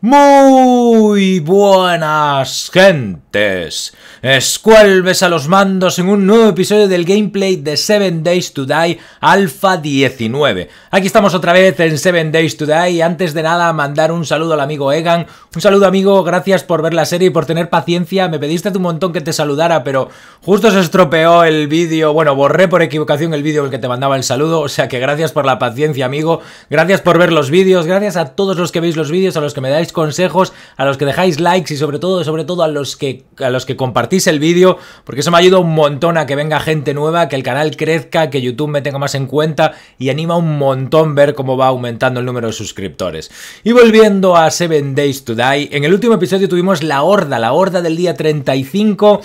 Muy buenas gentes. Escuelves a los mandos en un nuevo episodio del gameplay de 7 Days to Die Alpha 19. Aquí estamos otra vez en 7 Days to Die. Antes de nada, mandar un saludo al amigo Egan. Un saludo amigo, gracias por ver la serie y por tener paciencia. Me pediste un montón que te saludara, pero justo se estropeó el vídeo. Bueno, borré por equivocación el vídeo en el que te mandaba el saludo. O sea que gracias por la paciencia, amigo. Gracias por ver los vídeos. Gracias a todos los que veis los vídeos, a los que me dais consejos, a los que dejáis likes y sobre todo, sobre todo a los que, a los que compartís el vídeo, porque eso me ayuda un montón a que venga gente nueva, que el canal crezca, que YouTube me tenga más en cuenta y anima un montón ver cómo va aumentando el número de suscriptores. Y volviendo a 7 Days to Die, en el último episodio tuvimos la horda, la horda del día 35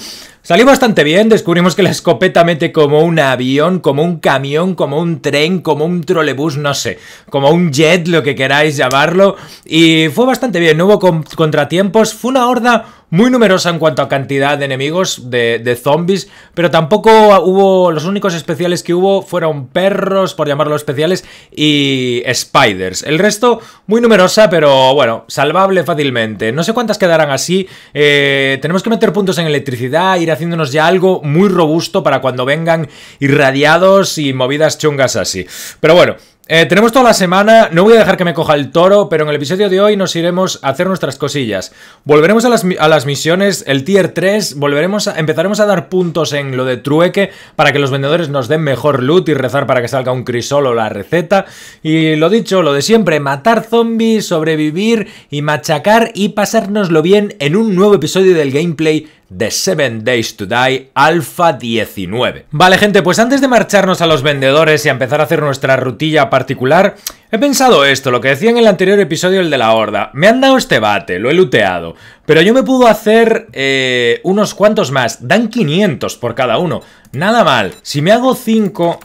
Salió bastante bien, descubrimos que la escopeta mete como un avión, como un camión, como un tren, como un trolebús, no sé, como un jet, lo que queráis llamarlo, y fue bastante bien, no hubo contratiempos, fue una horda muy numerosa en cuanto a cantidad de enemigos, de, zombies, pero tampoco hubo, los únicos especiales que hubo fueron perros, por llamarlo especiales, y spiders. El resto, muy numerosa, pero bueno, salvable fácilmente. No sé cuántas quedarán así, eh, tenemos que meter puntos en electricidad, ir haciéndonos ya algo muy robusto para cuando vengan irradiados y movidas chungas así. Pero bueno... Eh, tenemos toda la semana, no voy a dejar que me coja el toro, pero en el episodio de hoy nos iremos a hacer nuestras cosillas. Volveremos a las, misiones, el tier 3, volveremos a, empezaremos a dar puntos en lo de trueque para que los vendedores nos den mejor loot y rezar para que salga un crisol o la receta. Y lo dicho, lo de siempre, matar zombies, sobrevivir y machacar y pasárnoslo bien en un nuevo episodio del gameplay The 7 Days to Die Alpha 19. Vale gente, pues antes de marcharnos a los vendedores y empezar a hacer nuestra rutilla particular, he pensado esto, lo que decía en el anterior episodio, el de la horda. Me han dado este bate, lo he luteado, pero yo me puedo hacer eh, unos cuantos más, dan 500 por cada uno, nada mal. Si me hago 5...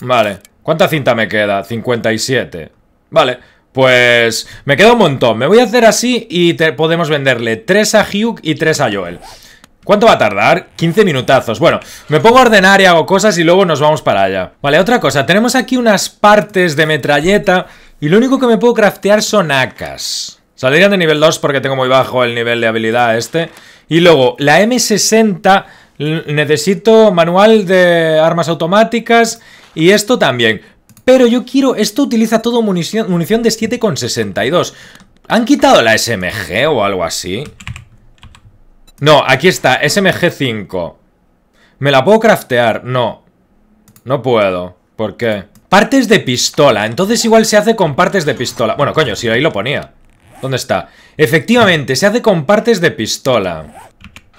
Vale, ¿cuánta cinta me queda? 57. Vale, pues me queda un montón. Me voy a hacer así y podemos venderle 3 a Hugh y 3 a Joel. ¿Cuánto va a tardar? 15 minutazos. Bueno, me pongo a ordenar y hago cosas y luego nos vamos para allá. Vale, otra cosa. Tenemos aquí unas partes de metralleta y lo único que me puedo craftear son acas. Saldrían de nivel 2 porque tengo muy bajo el nivel de habilidad este. Y luego, la M60 necesito manual de armas automáticas y esto también. Pero yo quiero... Esto utiliza todo munición, munición de 7,62. ¿Han quitado la SMG o algo así? No, aquí está, SMG 5. ¿Me la puedo craftear? No. No puedo. ¿Por qué? Partes de pistola. Entonces igual se hace con partes de pistola. Bueno, coño, si ahí lo ponía. ¿Dónde está? Efectivamente, se hace con partes de pistola.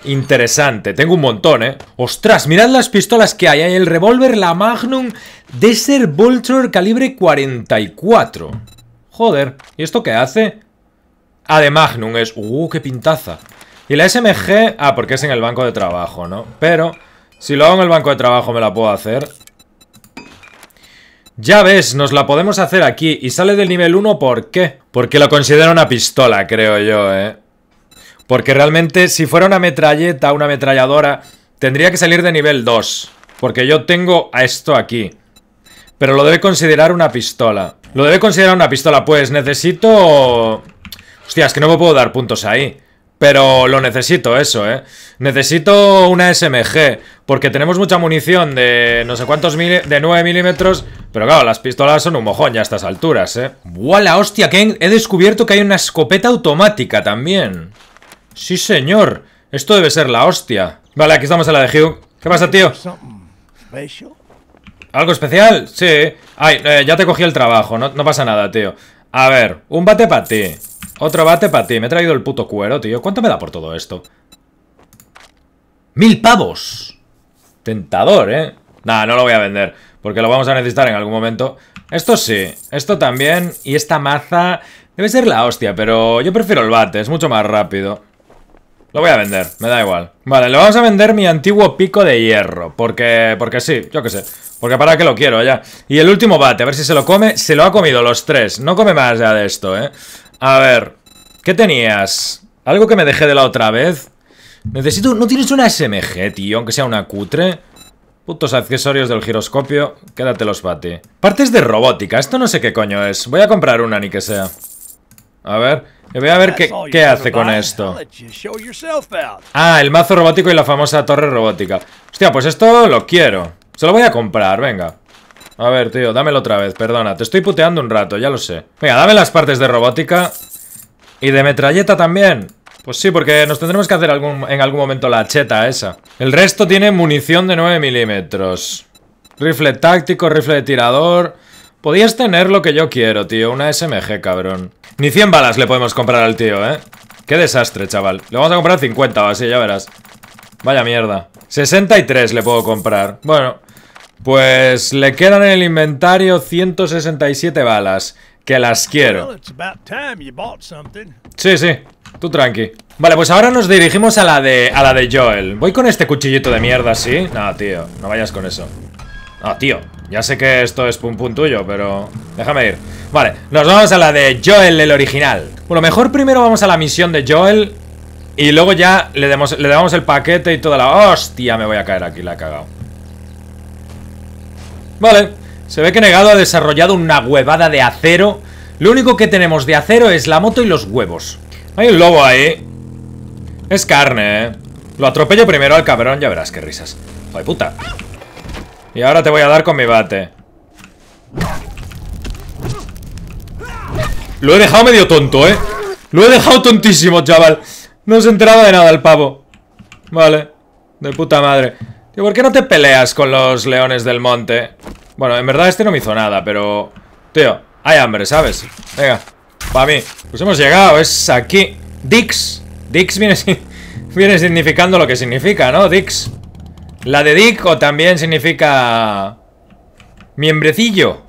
Interesante, tengo un montón, ¿eh? ¡Ostras! Mirad las pistolas que hay. Hay el revólver, la Magnum Desert Vulture calibre 44. Joder, ¿y esto qué hace? Ah, de Magnum es... ¡Uh, qué pintaza! Y la SMG... Ah, porque es en el banco de trabajo, ¿no? Pero, si lo hago en el banco de trabajo me la puedo hacer. Ya ves, nos la podemos hacer aquí. Y sale del nivel 1, ¿por qué? Porque lo considero una pistola, creo yo, ¿eh? Porque realmente si fuera una metralleta, una ametralladora, tendría que salir de nivel 2. Porque yo tengo a esto aquí. Pero lo debe considerar una pistola. Lo debe considerar una pistola, pues necesito... Hostia, es que no me puedo dar puntos ahí. Pero lo necesito eso, ¿eh? Necesito una SMG, porque tenemos mucha munición de no sé cuántos mil, de 9 milímetros, pero claro, las pistolas son un mojón ya a estas alturas, ¿eh? ¡Wala, hostia! Que he descubierto que hay una escopeta automática también. Sí, señor. Esto debe ser la hostia. Vale, aquí estamos en la de Hugh. ¿Qué pasa, tío? ¿Algo especial? Sí. Ay, eh, ya te cogí el trabajo. No, pasa nada, tío. A ver, un bate para ti. Otro bate para ti. Me he traído el puto cuero, tío. ¿Cuánto me da por todo esto? ¡Mil pavos! Tentador, ¿eh? Nah, no lo voy a vender. Porque lo vamos a necesitar en algún momento. Esto sí. Esto también. Y esta maza... Debe ser la hostia, pero yo prefiero el bate. Es mucho más rápido. Lo voy a vender, me da igual. Vale, le vamos a vender mi antiguo pico de hierro. Porque, porque sí, yo qué sé. Porque para qué lo quiero ya. Y el último bate, a ver si se lo come. Se lo ha comido los tres. No come más ya de esto, ¿eh? A ver, ¿qué tenías? ¿Algo que me dejé de la otra vez? Necesito... ¿No tienes una SMG, tío? Aunque sea una cutre. Putos accesorios del giroscopio. Quédate los bate. Partes de robótica. Esto no sé qué coño es. Voy a comprar una ni que sea. A ver, voy a ver qué, hace con esto. Ah, el mazo robótico y la famosa torre robótica. Hostia, pues esto lo quiero. Se lo voy a comprar, venga. A ver, tío, dámelo otra vez, perdona. Te estoy puteando un rato, ya lo sé. Venga, dame las partes de robótica. Y de metralleta también. Pues sí, porque nos tendremos que hacer en algún momento la cheta esa. El resto tiene munición de 9 milímetros. Rifle táctico, rifle de tirador... Podías tener lo que yo quiero, tío. Una SMG, cabrón. Ni 100 balas le podemos comprar al tío, ¿eh? Qué desastre, chaval. Le vamos a comprar 50 o así, ya verás. Vaya mierda. 63 le puedo comprar. Bueno, pues le quedan en el inventario 167 balas. Que las quiero. Sí, sí. Tú tranqui. Vale, pues ahora nos dirigimos a la de a la de Joel. Voy con este cuchillito de mierda, ¿sí? No, tío. No vayas con eso. Ah, tío, ya sé que esto es pum pum tuyo, pero... Déjame ir. Vale, nos vamos a la de Joel, el original. Bueno, mejor primero vamos a la misión de Joel y luego ya le, le damos el paquete y toda la... ¡Hostia! Me voy a caer aquí, la he cagado. Vale, se ve que Negado ha desarrollado una huevada de acero. Lo único que tenemos de acero es la moto y los huevos. Hay un lobo ahí. Es carne, ¿eh? Lo atropello primero al cabrón, ya verás qué risas. Ay, puta! Y ahora te voy a dar con mi bate. Lo he dejado medio tonto, ¿eh? Lo he dejado tontísimo, chaval. No se enteraba de nada el pavo. Vale. De puta madre. Tío, ¿por qué no te peleas con los leones del monte? Bueno, en verdad este no me hizo nada, pero... Tío, hay hambre, ¿sabes? Venga, para mí. Pues hemos llegado, es aquí. Dix. Dix viene, viene significando lo que significa, ¿no? Dix. La dedico también significa... Miembrecillo.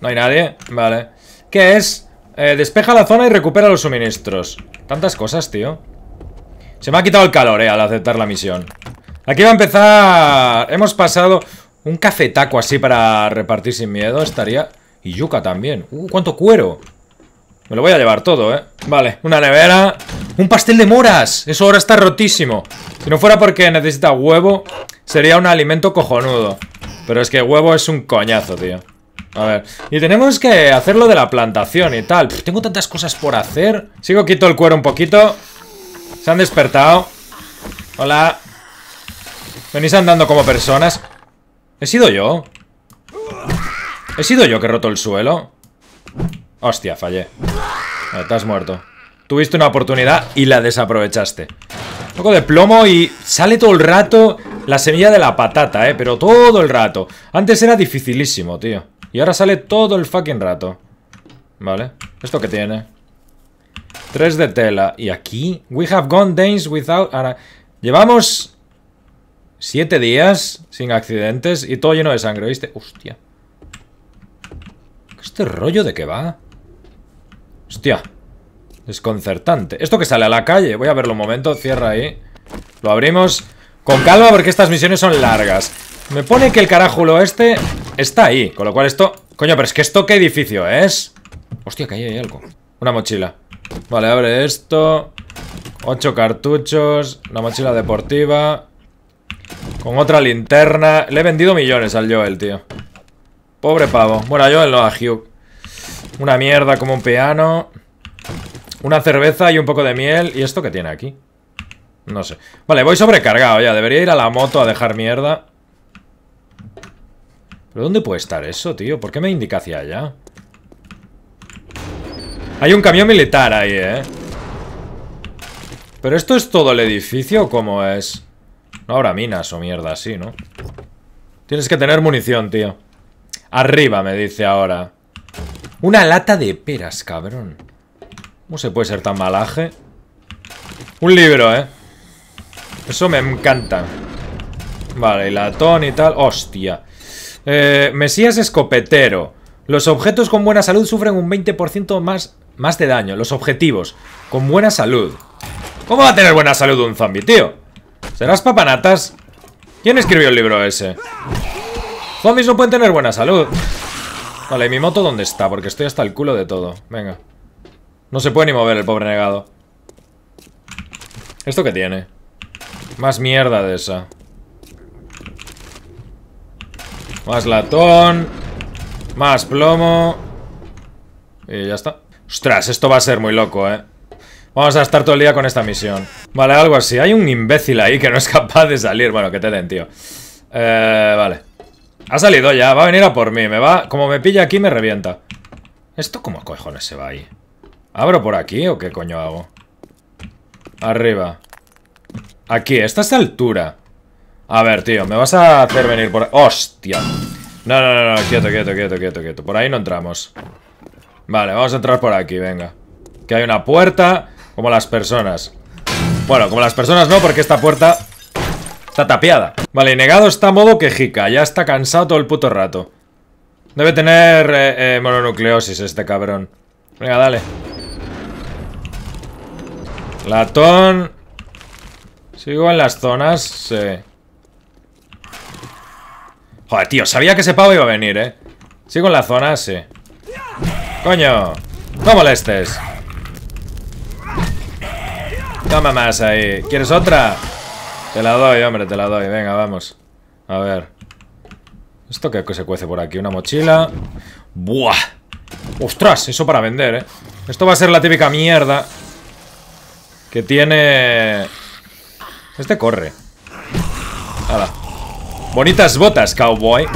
No hay nadie. Vale. ¿Qué es? Eh, despeja la zona y recupera los suministros. Tantas cosas, tío. Se me ha quitado el calor, eh, al aceptar la misión. Aquí va a empezar... Hemos pasado un cafetaco así para repartir sin miedo. Estaría... Y yuca también. Uh, cuánto cuero. Me lo voy a llevar todo, eh. Vale, una nevera... ¡Un pastel de moras! Eso ahora está rotísimo. Si no fuera porque necesita huevo, sería un alimento cojonudo. Pero es que huevo es un coñazo, tío. A ver, y tenemos que hacerlo de la plantación y tal. tengo tantas cosas por hacer. Sigo, quito el cuero un poquito. Se han despertado. Hola. Venís andando como personas. ¿He sido yo? ¿He sido yo que he roto el suelo? Hostia, fallé. Estás te has muerto. Tuviste una oportunidad y la desaprovechaste. Un poco de plomo y sale todo el rato la semilla de la patata, ¿eh? Pero todo el rato. Antes era dificilísimo, tío. Y ahora sale todo el fucking rato. Vale. ¿Esto qué tiene? Tres de tela. Y aquí... We have gone days without... Llevamos... Siete días sin accidentes y todo lleno de sangre, ¿viste? Hostia. ¿Este rollo de qué va? Hostia. Desconcertante. Esto que sale a la calle. Voy a verlo un momento. Cierra ahí. Lo abrimos con calma porque estas misiones son largas. Me pone que el carájulo este está ahí. Con lo cual esto... Coño, pero es que esto qué edificio es. Hostia, que ahí hay algo. Una mochila. Vale, abre esto. Ocho cartuchos. Una mochila deportiva. Con otra linterna. Le he vendido millones al Joel, tío. Pobre pavo. Bueno, Joel no, a Hugh. Una mierda como un piano. Una cerveza y un poco de miel. ¿Y esto qué tiene aquí? No sé. Vale, voy sobrecargado ya. Debería ir a la moto a dejar mierda. ¿Pero dónde puede estar eso, tío? ¿Por qué me indica hacia allá? Hay un camión militar ahí, ¿eh? ¿Pero esto es todo el edificio o cómo es? No habrá minas o mierda así, ¿no? Tienes que tener munición, tío. Arriba, me dice ahora. Una lata de peras, cabrón. ¿Cómo se puede ser tan malaje? Un libro, ¿eh? Eso me encanta. Vale, y latón y tal. Hostia. Eh, Mesías escopetero. Los objetos con buena salud sufren un 20% más, más de daño. Los objetivos. Con buena salud. ¿Cómo va a tener buena salud un zombie, tío? ¿Serás papanatas? ¿Quién escribió el libro ese? Zombies no pueden tener buena salud. Vale, ¿y mi moto dónde está? Porque estoy hasta el culo de todo. Venga. No se puede ni mover el pobre negado. ¿Esto qué tiene? Más mierda de esa. Más latón. Más plomo. Y ya está. Ostras, esto va a ser muy loco, ¿eh? Vamos a estar todo el día con esta misión. Vale, algo así. Hay un imbécil ahí que no es capaz de salir. Bueno, que te den, tío. Eh, vale. Ha salido ya. Va a venir a por mí. Me va... Como me pilla aquí, me revienta. ¿Esto cómo cojones se va ahí? ¿Abro por aquí o qué coño hago? Arriba. Aquí, esta es altura. A ver, tío, me vas a hacer venir por... ¡Hostia! No, no, no, no, quieto, quieto, quieto, quieto, quieto. Por ahí no entramos. Vale, vamos a entrar por aquí, venga. Que hay una puerta como las personas. Bueno, como las personas no, porque esta puerta está tapiada. Vale, y negado está modo quejica. Ya está cansado todo el puto rato. Debe tener eh, eh, mononucleosis este cabrón. Venga, dale. Latón. Sigo en las zonas. Sí. Joder, tío, sabía que ese pavo iba a venir, ¿eh? Sigo en las zonas, sí. Coño, no molestes. Toma más ahí. ¿Quieres otra? Te la doy, hombre, te la doy. Venga, vamos. A ver. ¿Esto qué se cuece por aquí? Una mochila. ¡Buah! ¡Ostras! Eso para vender, ¿eh? Esto va a ser la típica mierda que tiene... Este corre. Hala. Bonitas botas, cowboy.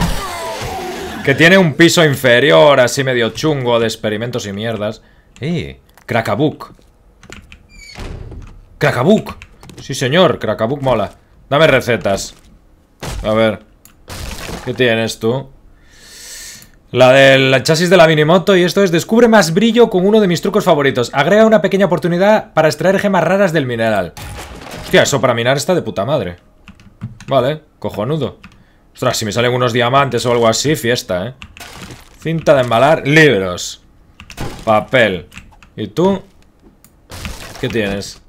Que tiene un piso inferior, así medio chungo, de experimentos y mierdas. ¡Eh! Krakabuk. Krakabuk. Sí, señor. Krakabuk mola. Dame recetas. A ver. ¿Qué tienes tú? La del chasis de la minimoto y esto es descubre más brillo con uno de mis trucos favoritos. Agrega una pequeña oportunidad para extraer gemas raras del mineral. Hostia, eso para minar está de puta madre. Vale, cojonudo. Ostras, si me salen unos diamantes o algo así, fiesta, ¿eh? Cinta de embalar, libros. Papel. ¿Y tú? ¿Qué tienes?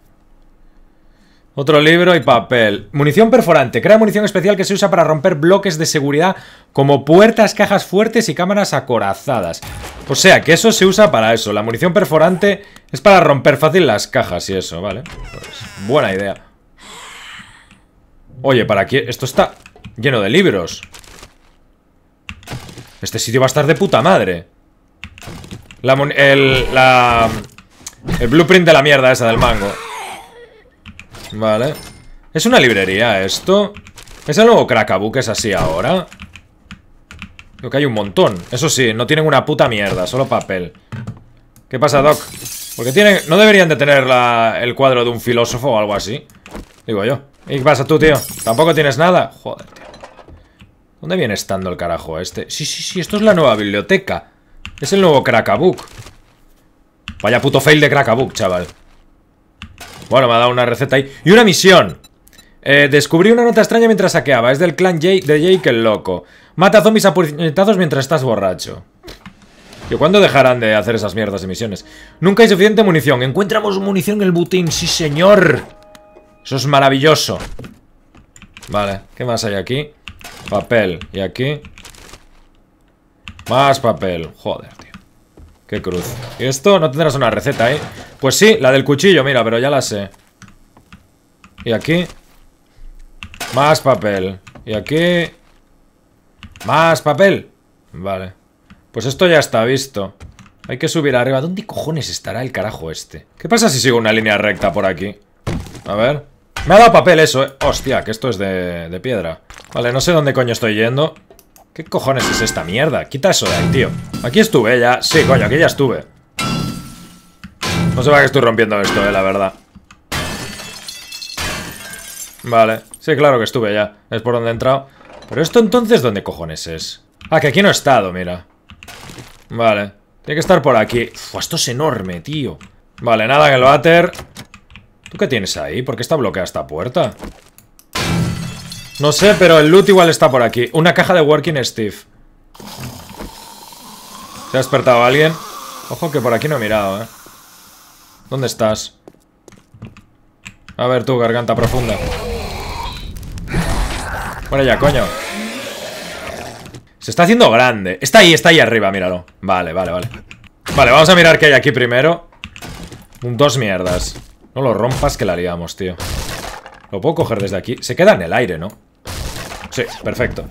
Otro libro y papel. Munición perforante. Crea munición especial que se usa para romper bloques de seguridad como puertas, cajas fuertes y cámaras acorazadas. O sea, que eso se usa para eso. La munición perforante es para romper fácil las cajas y eso, ¿vale? Pues, buena idea. Oye, ¿para qué? Esto está lleno de libros. Este sitio va a estar de puta madre. La, el, el blueprint de la mierda esa del mango. Vale. Es una librería esto. ¿Es el nuevo Krakabuk, es así ahora? Creo que hay un montón. Eso sí, no tienen una puta mierda, solo papel. ¿Qué pasa, Doc? Porque tienen... No deberían de tener el cuadro de un filósofo o algo así. Digo yo. ¿Y qué pasa tú, tío? ¿Tampoco tienes nada? Joder, tío. ¿Dónde viene estando el carajo este? Sí, sí, sí, esto es la nueva biblioteca. Es el nuevo Krakabook. Vaya puto fail de Krakabook, chaval. Bueno, me ha dado una receta ahí. Y una misión. Eh, descubrí una nota extraña mientras saqueaba. Es del clan Jake, de Jake el loco. Mata zombies a mientras estás borracho. ¿Y cuándo dejarán de hacer esas mierdas y misiones? Nunca hay suficiente munición. Encuentramos munición en el butín. ¡Sí, señor! Eso es maravilloso. Vale, ¿qué más hay aquí? Papel. ¿Y aquí? Más papel. Joder, tío. Qué cruz. Y esto no tendrás una receta, ¿eh? Pues sí, la del cuchillo, mira, pero ya la sé. Y aquí... Más papel. Y aquí... Más papel. Vale. Pues esto ya está visto. Hay que subir arriba. ¿Dónde cojones estará el carajo este? ¿Qué pasa si sigo una línea recta por aquí? A ver... Me ha dado papel eso, eh. Hostia, que esto es de, de piedra. Vale, no sé dónde coño estoy yendo. ¿Qué cojones es esta mierda? Quita eso de ahí, tío. Aquí estuve ya. Sí, coño, aquí ya estuve. No se va que estoy rompiendo esto, eh, la verdad. Vale. Sí, claro que estuve ya. Es por donde he entrado. Pero esto entonces, ¿dónde cojones es? Ah, que aquí no he estado, mira. Vale. Tiene que estar por aquí. Uf, esto es enorme, tío. Vale, nada, en el váter... ¿Tú qué tienes ahí? ¿Por qué está bloqueada esta puerta? No sé, pero el loot igual está por aquí. Una caja de Working Steve. ¿Se ha despertado alguien? Ojo que por aquí no he mirado, ¿eh? ¿Dónde estás? A ver tú, garganta profunda. Bueno ya, coño. Se está haciendo grande. Está ahí, está ahí arriba, míralo. Vale, vale, vale. Vale, vamos a mirar qué hay aquí primero. Dos mierdas. No lo rompas que la liamos, tío. Lo puedo coger desde aquí. Se queda en el aire, ¿no? Sí, perfecto.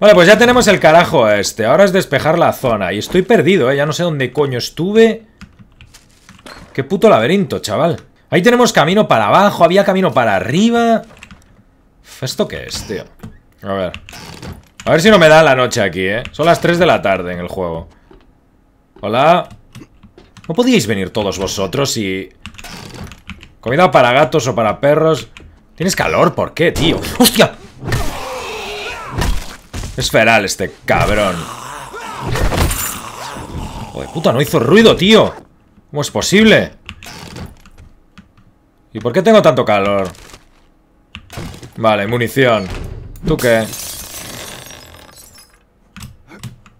Vale, pues ya tenemos el carajo este. Ahora es despejar la zona. Y estoy perdido, ¿eh? Ya no sé dónde coño estuve. Qué puto laberinto, chaval. Ahí tenemos camino para abajo. Había camino para arriba. ¿Esto qué es, tío? A ver. A ver si no me da la noche aquí, ¿eh? Son las 3 de la tarde en el juego. Hola. ¿No podíais venir todos vosotros y... Comida para gatos o para perros. ¿Tienes calor? ¿Por qué, tío? ¡Hostia! Es feral este cabrón. Joder, puta, no hizo ruido, tío. ¿Cómo es posible? ¿Y por qué tengo tanto calor? Vale, munición. ¿Tú qué?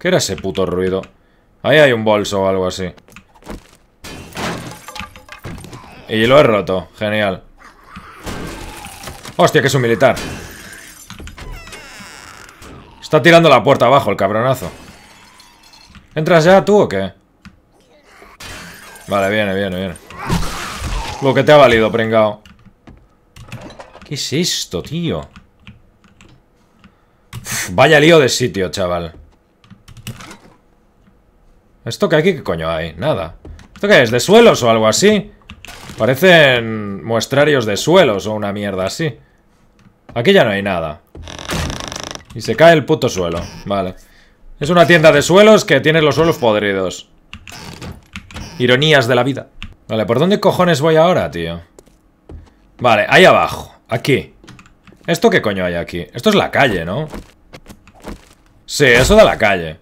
¿Qué era ese puto ruido? Ahí hay un bolso o algo así. Y lo he roto. Genial. Hostia, que es un militar. Está tirando la puerta abajo el cabronazo. ¿Entras ya tú o qué? Vale, viene, viene, viene. Lo que te ha valido, pringao. ¿Qué es esto, tío? vaya lío de sitio, chaval. ¿Esto que aquí qué coño hay? Nada. ¿Esto qué es? ¿De suelos o algo así? Parecen muestrarios de suelos o una mierda así. Aquí ya no hay nada. Y se cae el puto suelo. Vale. Es una tienda de suelos que tiene los suelos podridos. Ironías de la vida. Vale, ¿por dónde cojones voy ahora, tío? Vale, ahí abajo. Aquí. ¿Esto qué coño hay aquí? Esto es la calle, ¿no? Sí, eso da la calle.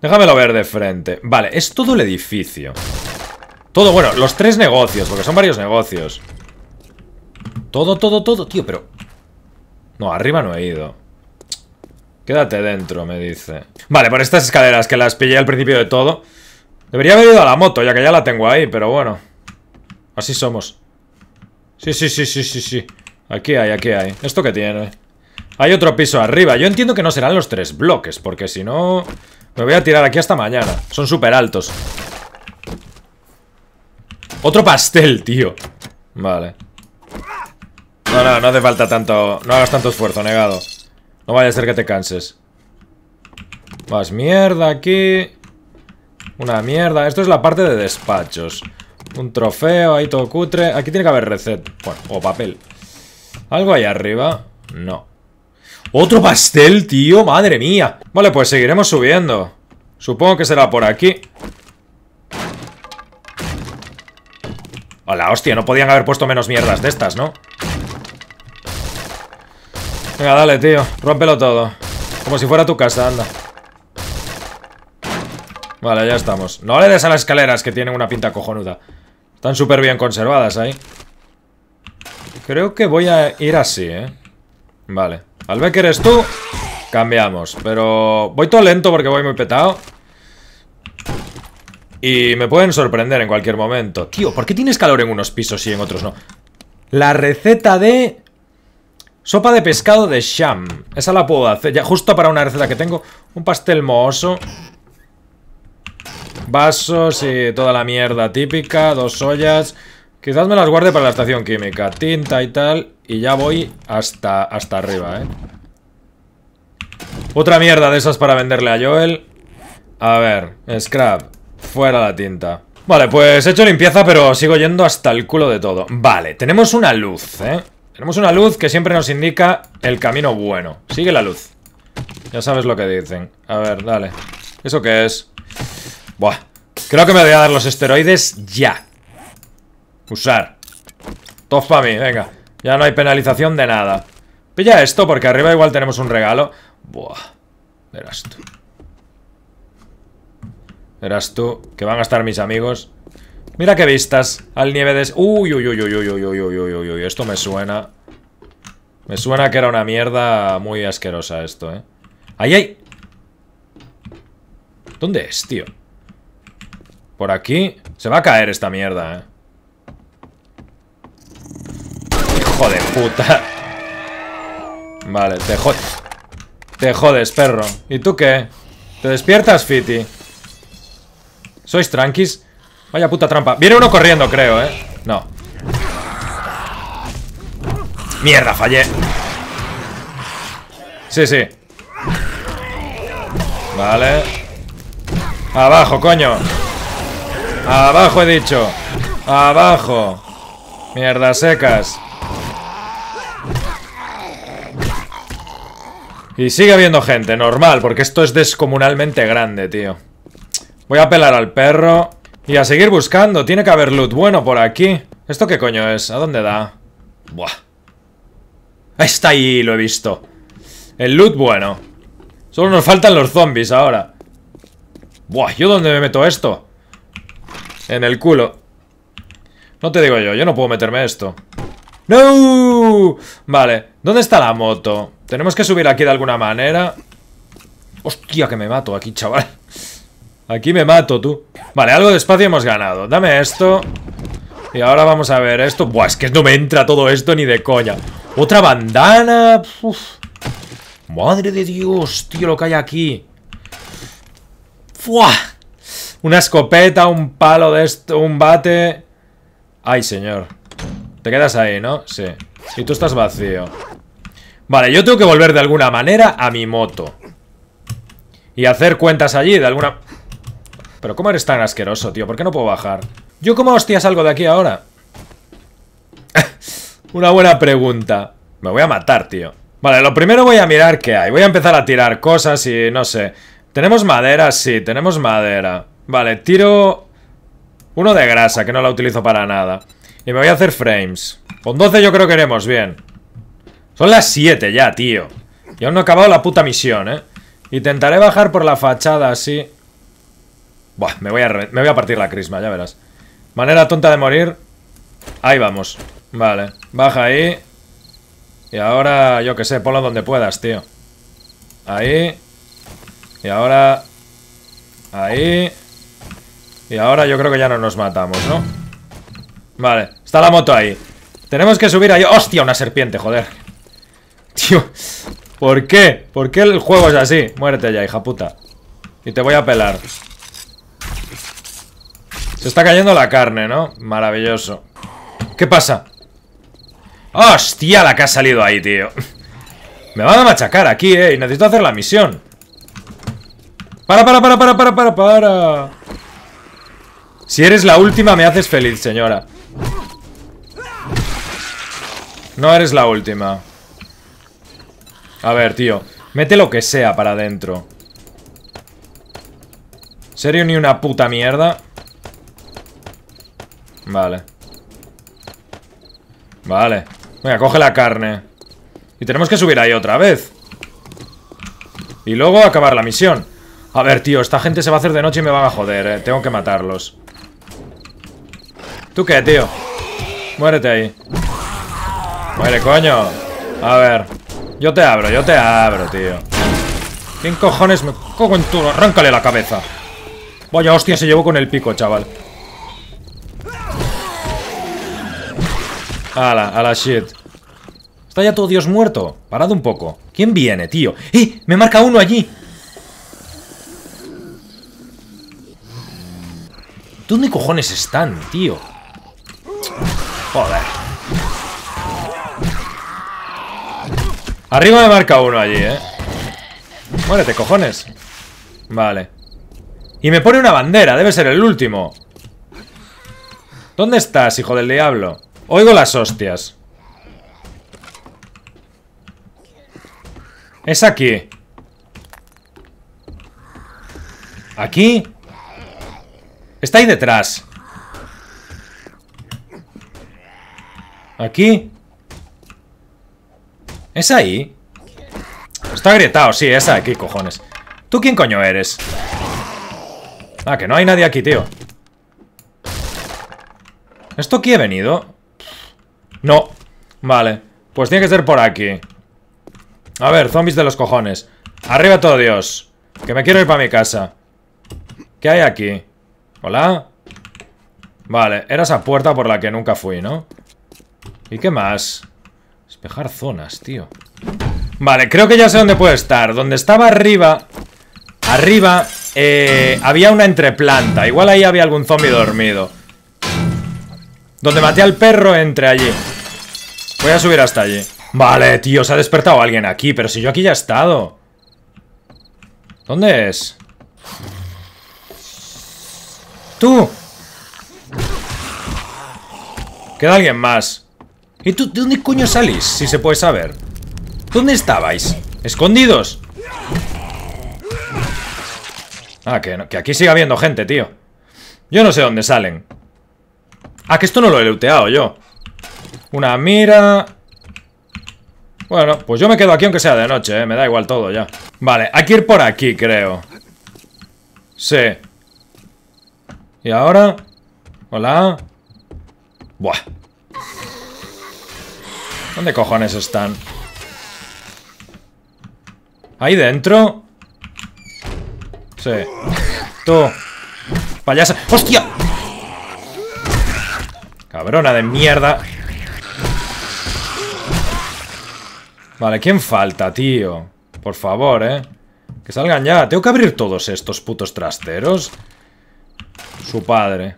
Déjamelo ver de frente. Vale, es todo el edificio. Todo, bueno, los tres negocios, porque son varios negocios. Todo, todo, todo, tío, pero... No, arriba no he ido. Quédate dentro, me dice. Vale, por estas escaleras que las pillé al principio de todo. Debería haber ido a la moto, ya que ya la tengo ahí, pero bueno. Así somos. Sí, sí, sí, sí, sí, sí. Aquí hay, aquí hay. ¿Esto qué tiene? Hay otro piso arriba. Yo entiendo que no serán los tres bloques, porque si no... Me voy a tirar aquí hasta mañana. Son súper altos. Otro pastel, tío Vale No, no, no hace falta tanto No hagas tanto esfuerzo, negado No vaya a ser que te canses Más mierda aquí Una mierda Esto es la parte de despachos Un trofeo, ahí todo cutre Aquí tiene que haber reset Bueno, o papel ¿Algo ahí arriba? No ¡Otro pastel, tío! ¡Madre mía! Vale, pues seguiremos subiendo Supongo que será por aquí Hola, hostia, no podían haber puesto menos mierdas de estas, ¿no? Venga, dale, tío. Rómpelo todo. Como si fuera tu casa, anda. Vale, ya estamos. No le des a las escaleras que tienen una pinta cojonuda. Están súper bien conservadas ahí. Creo que voy a ir así, ¿eh? Vale. Al ver que eres tú, cambiamos. Pero voy todo lento porque voy muy petado. Y me pueden sorprender en cualquier momento. Tío, ¿por qué tienes calor en unos pisos y en otros no? La receta de... Sopa de pescado de sham. Esa la puedo hacer. Ya justo para una receta que tengo. Un pastel mohoso. Vasos y toda la mierda típica. Dos ollas. Quizás me las guarde para la estación química. Tinta y tal. Y ya voy hasta, hasta arriba, ¿eh? Otra mierda de esas para venderle a Joel. A ver, scrap. Fuera la tinta. Vale, pues he hecho limpieza, pero sigo yendo hasta el culo de todo. Vale, tenemos una luz, ¿eh? Tenemos una luz que siempre nos indica el camino bueno. Sigue la luz. Ya sabes lo que dicen. A ver, dale. ¿Eso qué es? Buah. Creo que me voy a dar los esteroides ya. Usar. Tof para mí, venga. Ya no hay penalización de nada. Pilla esto, porque arriba igual tenemos un regalo. Buah. Verás tú. Verás tú, que van a estar mis amigos. Mira qué vistas al nieve de... Uy, uy, uy, uy, uy, uy, uy, uy, uy, uy, esto me suena. Me suena que era una mierda muy asquerosa esto, ¿eh? ¡Ay, ay! ¿Dónde es, tío? Por aquí se va a caer esta mierda, ¿eh? Hijo de puta. Vale, te jodes. Te jodes, perro. ¿Y tú qué? ¿Te despiertas, Fiti? ¿Sois tranquis? Vaya puta trampa. Viene uno corriendo, creo, ¿eh? No. Mierda, fallé. Sí, sí. Vale. Abajo, coño. Abajo, he dicho. Abajo. Mierda, secas. Y sigue habiendo gente, normal, porque esto es descomunalmente grande, tío. Voy a pelar al perro y a seguir buscando. Tiene que haber loot bueno por aquí. ¿Esto qué coño es? ¿A dónde da? Buah. Está ahí, lo he visto. El loot bueno. Solo nos faltan los zombies ahora. Buah, ¿yo dónde me meto esto? En el culo. No te digo yo, yo no puedo meterme esto. ¡No! Vale, ¿dónde está la moto? Tenemos que subir aquí de alguna manera. Hostia, que me mato aquí, chaval. Aquí me mato, tú. Vale, algo de espacio hemos ganado. Dame esto. Y ahora vamos a ver esto. Buah, es que no me entra todo esto ni de coña. Otra bandana. Madre de Dios, tío, lo que hay aquí. ¡Fua! Una escopeta, un palo de esto, un bate. Ay, señor. Te quedas ahí, ¿no? Sí. Y tú estás vacío. Vale, yo tengo que volver de alguna manera a mi moto. Y hacer cuentas allí de alguna... Pero ¿cómo eres tan asqueroso, tío? ¿Por qué no puedo bajar? ¿Yo cómo hostia salgo de aquí ahora? Una buena pregunta. Me voy a matar, tío. Vale, lo primero voy a mirar qué hay. Voy a empezar a tirar cosas y no sé. ¿Tenemos madera? Sí, tenemos madera. Vale, tiro... Uno de grasa, que no la utilizo para nada. Y me voy a hacer frames. Con 12 yo creo que iremos bien. Son las 7 ya, tío. Y aún no he acabado la puta misión, ¿eh? Intentaré bajar por la fachada así me voy, a me voy a partir la crisma, ya verás. Manera tonta de morir. Ahí vamos. Vale, baja ahí. Y ahora, yo que sé, ponlo donde puedas, tío. Ahí. Y ahora... Ahí. Y ahora yo creo que ya no nos matamos, ¿no? Vale, está la moto ahí. Tenemos que subir ahí. ¡Hostia, una serpiente, joder! Tío, ¿por qué? ¿Por qué el juego es así? Muérete ya, hija puta. Y te voy a pelar. Se está cayendo la carne, ¿no? Maravilloso. ¿Qué pasa? ¡Hostia la que ha salido ahí, tío! Me van a machacar aquí, ¿eh? Y necesito hacer la misión. ¡Para, para, para, para, para, para, para! Si eres la última me haces feliz, señora. No eres la última. A ver, tío. Mete lo que sea para adentro. ¿Serio ni una puta mierda? Vale. Vale. Venga, coge la carne. Y tenemos que subir ahí otra vez. Y luego acabar la misión. A ver, tío, esta gente se va a hacer de noche y me van a joder, eh. Tengo que matarlos. ¿Tú qué, tío? Muérete ahí. Muere, coño. A ver. Yo te abro, yo te abro, tío. ¿Quién cojones me cojo en tu... Arráncale la cabeza. Vaya hostia, se llevó con el pico, chaval. Ala, a la shit. Está ya todo Dios muerto. Parad un poco. ¿Quién viene, tío? ¡Eh! ¡Me marca uno allí! ¿Dónde cojones están, tío? Joder. Arriba me marca uno allí, ¿eh? Muérete, cojones. Vale. Y me pone una bandera. Debe ser el último. ¿Dónde estás, hijo del diablo? Oigo las hostias. Es aquí. ¿Aquí? Está ahí detrás. ¿Aquí? ¿Es ahí? Está agrietado, sí, es aquí, cojones. ¿Tú quién coño eres? Ah, que no hay nadie aquí, tío. ¿Esto aquí he venido? No. Vale. Pues tiene que ser por aquí. A ver, zombies de los cojones. Arriba todo Dios. Que me quiero ir para mi casa. ¿Qué hay aquí? ¿Hola? Vale, era esa puerta por la que nunca fui, ¿no? ¿Y qué más? Espejar zonas, tío. Vale, creo que ya sé dónde puede estar. Donde estaba arriba... Arriba eh, había una entreplanta. Igual ahí había algún zombie dormido. Donde maté al perro, entre allí. Voy a subir hasta allí. Vale, tío, se ha despertado alguien aquí, pero si yo aquí ya he estado. ¿Dónde es? ¡Tú! Queda alguien más. ¿Y tú de dónde coño salís? Si se puede saber. ¿Dónde estabais? ¿Escondidos? Ah, que, que aquí sigue habiendo gente, tío. Yo no sé dónde salen. Ah, que esto no lo he looteado yo. Una mira... Bueno, pues yo me quedo aquí aunque sea de noche, ¿eh? Me da igual todo ya. Vale, hay que ir por aquí, creo. Sí. ¿Y ahora? Hola. Buah. ¿Dónde cojones están? ¿Ahí dentro? Sí. Tú. Payasa. ¡Hostia! Cabrona de mierda. Vale, ¿quién falta, tío? Por favor, ¿eh? Que salgan ya. Tengo que abrir todos estos putos trasteros. Su padre.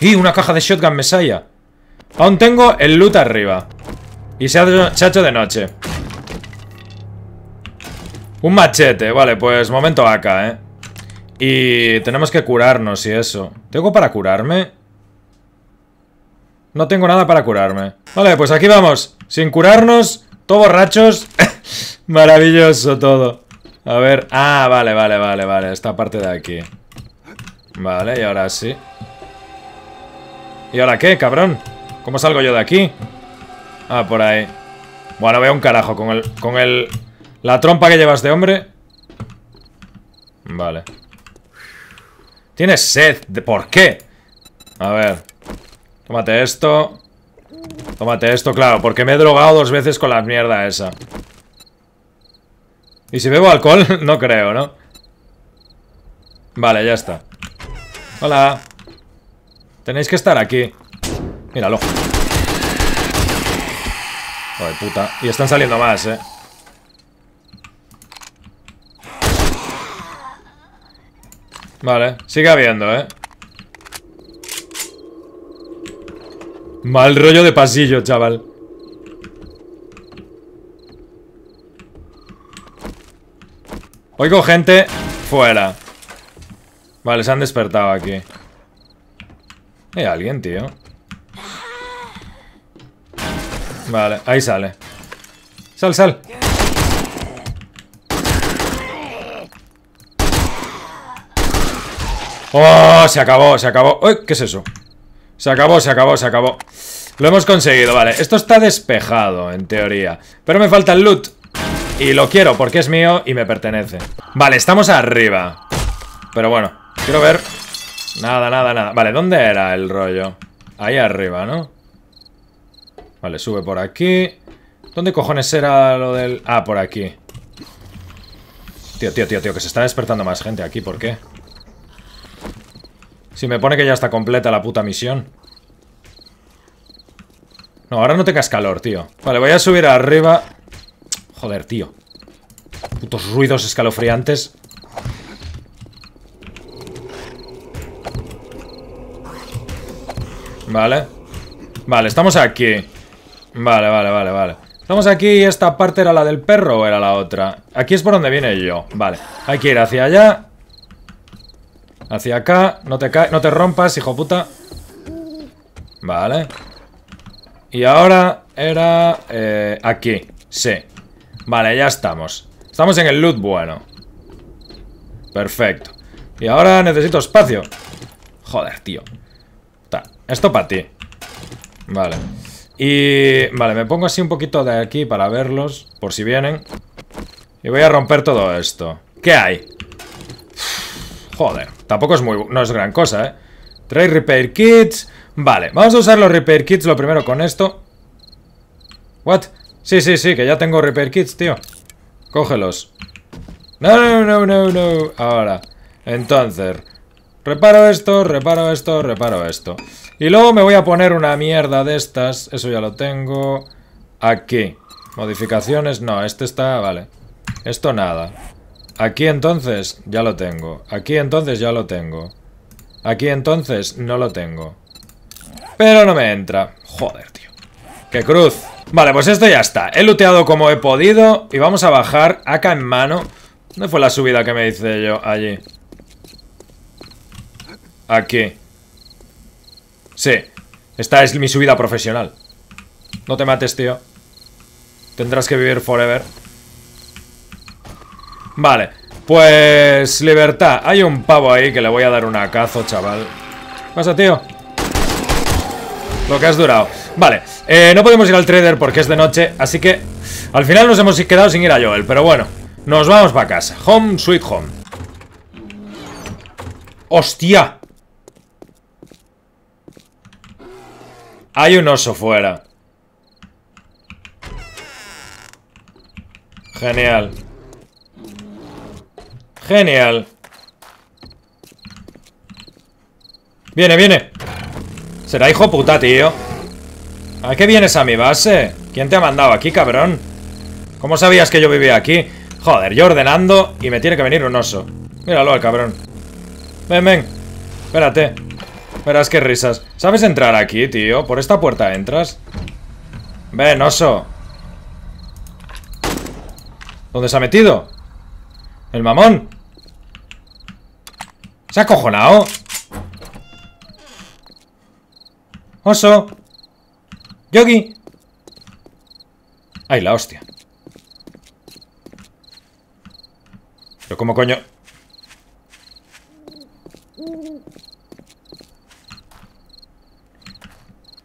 ¡Y una caja de Shotgun Mesaya! Aún tengo el loot arriba. Y se ha, se hecho de noche. Un machete. Vale, pues momento acá, ¿eh? Y tenemos que curarnos y eso. ¿Tengo para curarme? No tengo nada para curarme. Vale, pues aquí vamos. Sin curarnos, todos borrachos. Maravilloso todo. A ver. Ah, vale, vale, vale, vale. Esta parte de aquí. Vale, y ahora sí. ¿Y ahora qué, cabrón? ¿Cómo salgo yo de aquí? Ah, por ahí. Bueno, veo un carajo con el... Con el... La trompa que llevas de hombre. Vale. Tienes sed. ¿De ¿Por qué? A ver. Tómate esto. Tómate esto, claro, porque me he drogado dos veces con la mierda esa. ¿Y si bebo alcohol? no creo, ¿no? Vale, ya está. Hola. Tenéis que estar aquí. Míralo. Ay, puta. Y están saliendo más, ¿eh? Vale, sigue habiendo, ¿eh? Mal rollo de pasillo, chaval. Oigo gente fuera. Vale, se han despertado aquí. Hay alguien, tío. Vale, ahí sale. Sal, sal. ¡Oh! Se acabó, se acabó. ¡Uy! ¿Qué es eso? Se acabó, se acabó, se acabó. Lo hemos conseguido, vale. Esto está despejado, en teoría. Pero me falta el loot. Y lo quiero porque es mío y me pertenece. Vale, estamos arriba. Pero bueno, quiero ver... Nada, nada, nada. Vale, ¿dónde era el rollo? Ahí arriba, ¿no? Vale, sube por aquí. ¿Dónde cojones era lo del...? Ah, por aquí. Tío, tío, tío, tío, que se está despertando más gente aquí. ¿Por qué? Si me pone que ya está completa la puta misión. No, ahora no tengas calor, tío Vale, voy a subir arriba Joder, tío Putos ruidos escalofriantes Vale Vale, estamos aquí Vale, vale, vale, vale Estamos aquí y esta parte era la del perro o era la otra Aquí es por donde viene yo Vale, hay que ir hacia allá Hacia acá No te, no te rompas, hijo puta Vale y ahora era eh, aquí. Sí. Vale, ya estamos. Estamos en el loot bueno. Perfecto. Y ahora necesito espacio. Joder, tío. Está. esto para ti. Vale. Y... Vale, me pongo así un poquito de aquí para verlos, por si vienen. Y voy a romper todo esto. ¿Qué hay? joder, tampoco es muy... No es gran cosa, ¿eh? Trade Repair Kits, Vale, vamos a usar los repair kits lo primero con esto. ¿What? Sí, sí, sí, que ya tengo repair kits, tío. Cógelos. No, no, no, no, no. Ahora. Entonces. Reparo esto, reparo esto, reparo esto. Y luego me voy a poner una mierda de estas. Eso ya lo tengo. Aquí. Modificaciones. No, este está... Vale. Esto nada. Aquí entonces ya lo tengo. Aquí entonces ya lo tengo. Aquí entonces no lo tengo. Pero no me entra. Joder, tío. ¡Qué cruz! Vale, pues esto ya está. He luteado como he podido y vamos a bajar acá en mano. ¿Dónde fue la subida que me hice yo allí? Aquí. Sí. Esta es mi subida profesional. No te mates, tío. Tendrás que vivir forever. Vale. Pues... Libertad. Hay un pavo ahí que le voy a dar una acazo, chaval. ¿Qué pasa, tío? Lo que has durado. Vale, eh, no podemos ir al trader porque es de noche, así que al final nos hemos quedado sin ir a Joel, pero bueno, nos vamos para casa. Home, sweet home. ¡Hostia! Hay un oso fuera. Genial. Genial. Viene, viene. Será hijo puta, tío. ¿A qué vienes a mi base? ¿Quién te ha mandado aquí, cabrón? ¿Cómo sabías que yo vivía aquí? Joder, yo ordenando y me tiene que venir un oso. Míralo al cabrón. Ven, ven. Espérate. Verás qué risas. ¿Sabes entrar aquí, tío? ¿Por esta puerta entras? Ven, oso. ¿Dónde se ha metido? ¿El mamón? ¿Se ha cojonado? ¡Oso! ¡Yogi! ¡Ay, la hostia! ¿Pero cómo coño?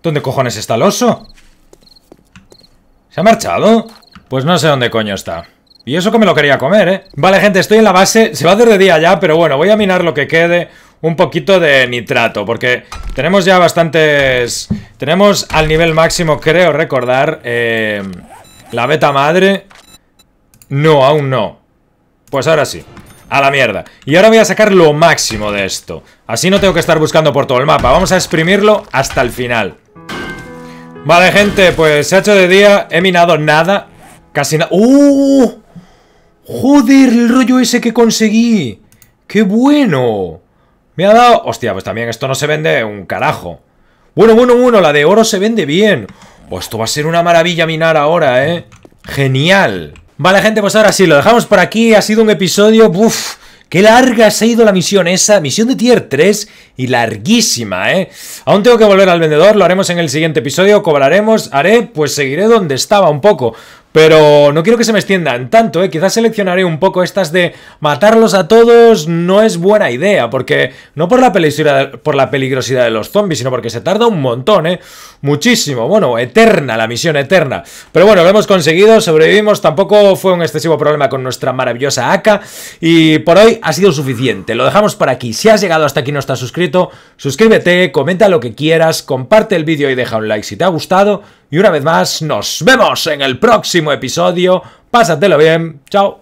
¿Dónde cojones está el oso? ¿Se ha marchado? Pues no sé dónde coño está. Y eso que me lo quería comer, ¿eh? Vale, gente, estoy en la base. Se va a hacer de día ya, pero bueno, voy a minar lo que quede un poquito de nitrato, porque tenemos ya bastantes... Tenemos al nivel máximo, creo recordar, eh, la beta madre. No, aún no. Pues ahora sí. A la mierda. Y ahora voy a sacar lo máximo de esto. Así no tengo que estar buscando por todo el mapa. Vamos a exprimirlo hasta el final. Vale, gente, pues se ha hecho de día. He minado nada. Casi nada. ¡Uh! ¡Joder! El rollo ese que conseguí. ¡Qué bueno! Me ha dado... Hostia, pues también esto no se vende un carajo. Bueno, bueno, bueno, la de oro se vende bien. Pues esto va a ser una maravilla minar ahora, ¿eh? Genial. Vale, gente, pues ahora sí, lo dejamos por aquí. Ha sido un episodio... Uf, qué larga se ha ido la misión esa. Misión de tier 3 y larguísima, ¿eh? Aún tengo que volver al vendedor, lo haremos en el siguiente episodio. Cobraremos, haré, pues seguiré donde estaba un poco. Pero no quiero que se me extiendan tanto, ¿eh? quizás seleccionaré un poco estas de matarlos a todos no es buena idea, porque no por la, peligrosidad de los zombies, sino porque se tarda un montón, ¿eh? muchísimo, bueno, eterna la misión, eterna. Pero bueno, lo hemos conseguido, sobrevivimos, tampoco fue un excesivo problema con nuestra maravillosa AK, y por hoy ha sido suficiente, lo dejamos para aquí. Si has llegado hasta aquí y no estás suscrito, suscríbete, comenta lo que quieras, comparte el vídeo y deja un like si te ha gustado, y una vez más, nos vemos en el próximo episodio. Pásatelo bien. Chao.